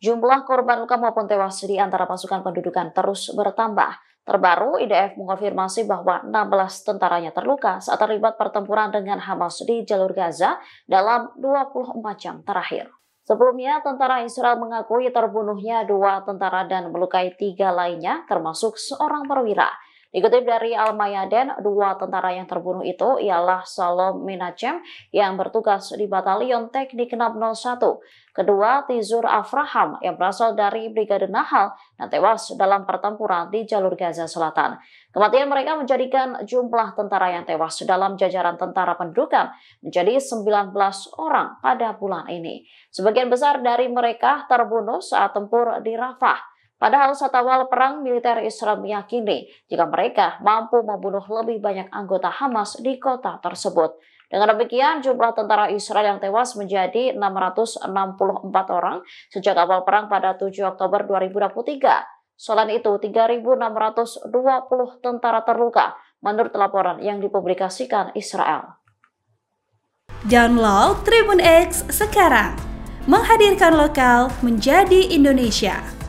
Jumlah korban luka maupun tewas di antara pasukan pendudukan terus bertambah. Terbaru, IDF mengonfirmasi bahwa 16 tentaranya terluka saat terlibat pertempuran dengan Hamas di jalur Gaza dalam 24 jam terakhir. Sebelumnya, tentara Israel mengakui terbunuhnya dua tentara dan melukai tiga lainnya, termasuk seorang perwira. Dikutip dari Al-Mayaden, dua tentara yang terbunuh itu ialah Salom Minacem yang bertugas di Batalion Teknik 601. Kedua, Tizur Afraham yang berasal dari Brigade Nahal dan tewas dalam pertempuran di jalur Gaza Selatan. Kematian mereka menjadikan jumlah tentara yang tewas dalam jajaran tentara pendudukan menjadi 19 orang pada bulan ini. Sebagian besar dari mereka terbunuh saat tempur di Rafah. Padahal saat awal perang militer Israel meyakini jika mereka mampu membunuh lebih banyak anggota Hamas di kota tersebut. Dengan demikian, jumlah tentara Israel yang tewas menjadi 664 orang sejak awal perang pada 7 Oktober 2023. Selain itu, 3.620 tentara terluka menurut laporan yang dipublikasikan Israel. Download Tribun X sekarang. Menghadirkan lokal menjadi Indonesia.